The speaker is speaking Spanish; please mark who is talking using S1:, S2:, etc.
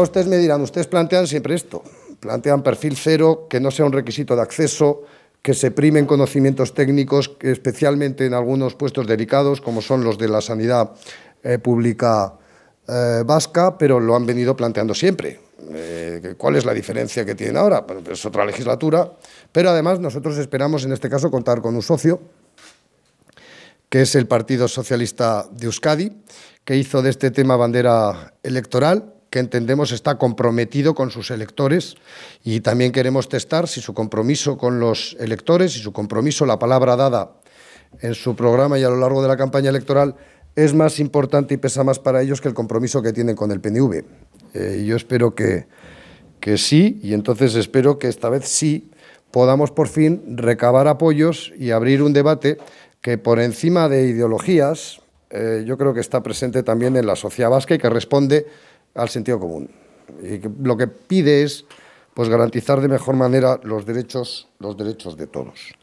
S1: ustedes me dirán, ustedes plantean siempre esto, plantean perfil cero, que no sea un requisito de acceso, que se primen conocimientos técnicos, especialmente en algunos puestos delicados, como son los de la sanidad eh, pública eh, vasca, pero lo han venido planteando siempre. Eh, ¿Cuál es la diferencia que tienen ahora? Pues es otra legislatura, pero además nosotros esperamos en este caso contar con un socio, que es el Partido Socialista de Euskadi, que hizo de este tema bandera electoral que entendemos está comprometido con sus electores y también queremos testar si su compromiso con los electores y su compromiso, la palabra dada en su programa y a lo largo de la campaña electoral, es más importante y pesa más para ellos que el compromiso que tienen con el PNV. Eh, yo espero que, que sí y entonces espero que esta vez sí podamos por fin recabar apoyos y abrir un debate que por encima de ideologías, eh, yo creo que está presente también en la sociedad vasca y que responde al sentido común. Y lo que pide es pues, garantizar de mejor manera los derechos, los derechos de todos.